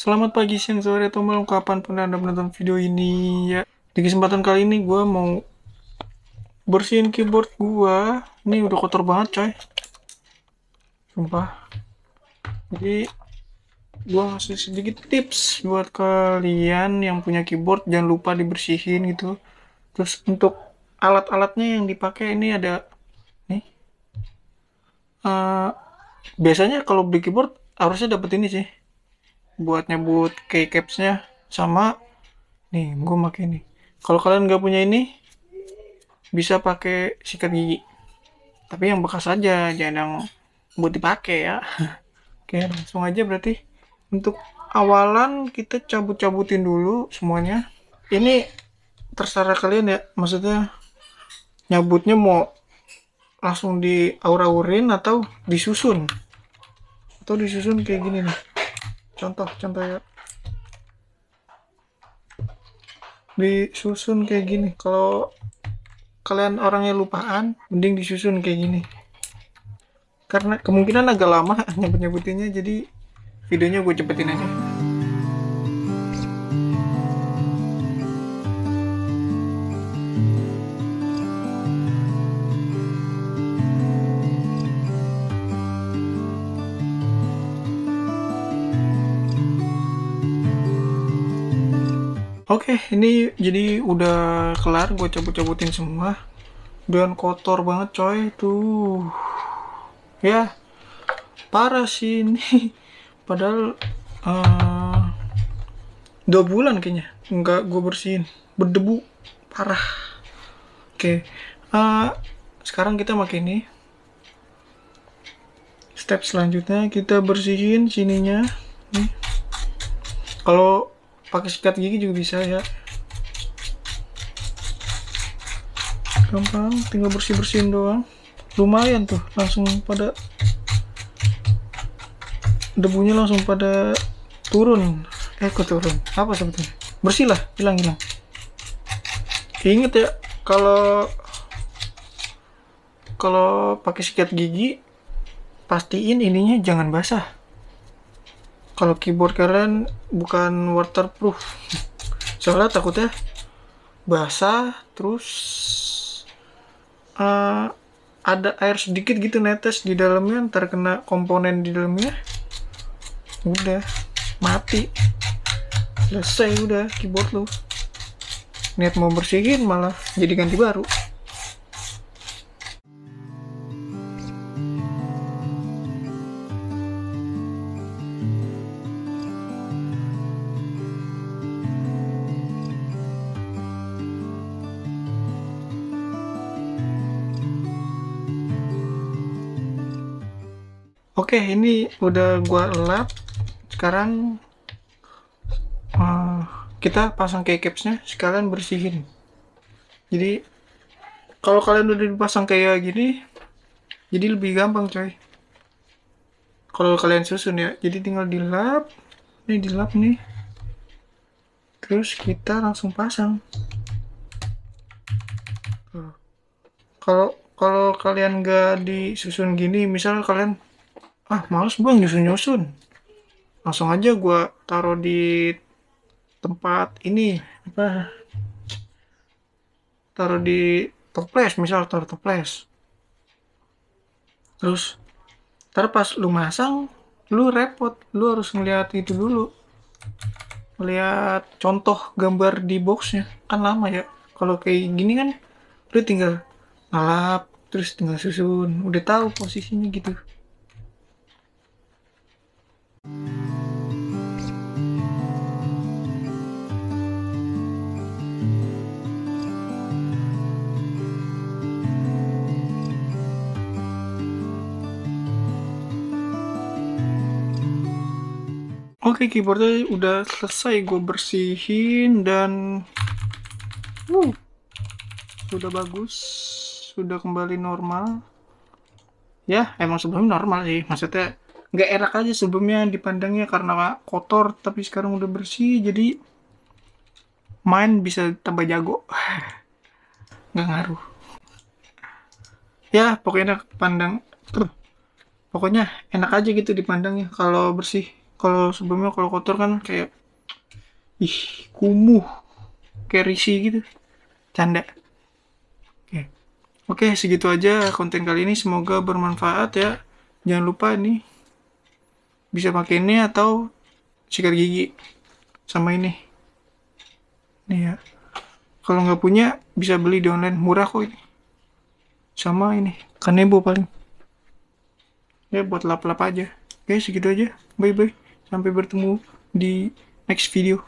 Selamat pagi, siang, sore, atau malam kapanpun Anda menonton video ini ya. Di kesempatan kali ini gue mau bersihin keyboard gue. Ini udah kotor banget coy. Sumpah. Jadi gue ngasih sedikit tips buat kalian yang punya keyboard jangan lupa dibersihin gitu. Terus untuk alat-alatnya yang dipakai ini ada nih. Uh, biasanya kalau beli keyboard harusnya dapet ini sih buat nyebut keycapsnya sama nih gue pakai ini kalau kalian nggak punya ini bisa pakai sikat gigi tapi yang bekas aja jangan yang buat dipakai ya oke langsung aja berarti untuk awalan kita cabut-cabutin dulu semuanya ini terserah kalian ya maksudnya nyabutnya mau langsung di aura aurin atau disusun atau disusun kayak gini nih contoh-contoh ya disusun kayak gini kalau kalian orangnya lupaan mending disusun kayak gini karena kemungkinan agak lama nyebut-nyebutinnya jadi videonya gue cepetin aja Oke, okay, ini jadi udah kelar gue cabut-cabutin semua. Dan kotor banget coy, tuh. Ya, parah sih ini. Padahal uh, dua bulan kayaknya nggak gue bersihin, berdebu parah. Oke, okay. uh, eh, sekarang kita pakai ini. Step selanjutnya kita bersihin sininya. Kalau pakai sikat gigi juga bisa ya gampang tinggal bersih bersihin doang lumayan tuh langsung pada debunya langsung pada turun eh kok turun apa sebetulnya bersih lah hilang hilang inget ya kalau kalau pakai sikat gigi pastiin ininya jangan basah kalau keyboard keren bukan waterproof soalnya takutnya basah terus uh, ada air sedikit gitu netes di dalamnya terkena komponen di dalamnya udah mati selesai udah keyboard lu niat mau bersihin malah jadi ganti baru Oke, ini udah gua lap. Sekarang uh, kita pasang kecapsnya. sekalian bersihin. Jadi kalau kalian udah dipasang kayak gini, jadi lebih gampang coy. Kalau kalian susun ya, jadi tinggal dilap, ini dilap nih. Terus kita langsung pasang. Kalau kalau kalian gak disusun gini, misalnya kalian ah males bang nyusun-nyusun langsung aja gue taruh di tempat ini apa taruh di toples misal taruh toples terus ntar pas lu masang lu repot lu harus ngeliat itu dulu ngeliat contoh gambar di boxnya kan lama ya kalau kayak gini kan lu tinggal ngalap terus tinggal susun udah tahu posisinya gitu Oke, okay, keyboardnya udah selesai gue bersihin dan uh, sudah bagus, sudah kembali normal. Ya, emang sebelumnya normal sih, maksudnya nggak enak aja sebelumnya dipandangnya karena kotor, tapi sekarang udah bersih, jadi main bisa tambah jago. nggak ngaruh. Ya, pokoknya pandang, pokoknya enak aja gitu dipandangnya kalau bersih kalau sebelumnya kalau kotor kan kayak ih kumuh kayak risih gitu canda oke oke segitu aja konten kali ini semoga bermanfaat ya jangan lupa nih bisa pakai ini atau sikat gigi sama ini nih ya kalau nggak punya bisa beli di online murah kok ini sama ini kanebo paling ya buat lap-lap aja oke segitu aja bye bye Sampai bertemu di next video.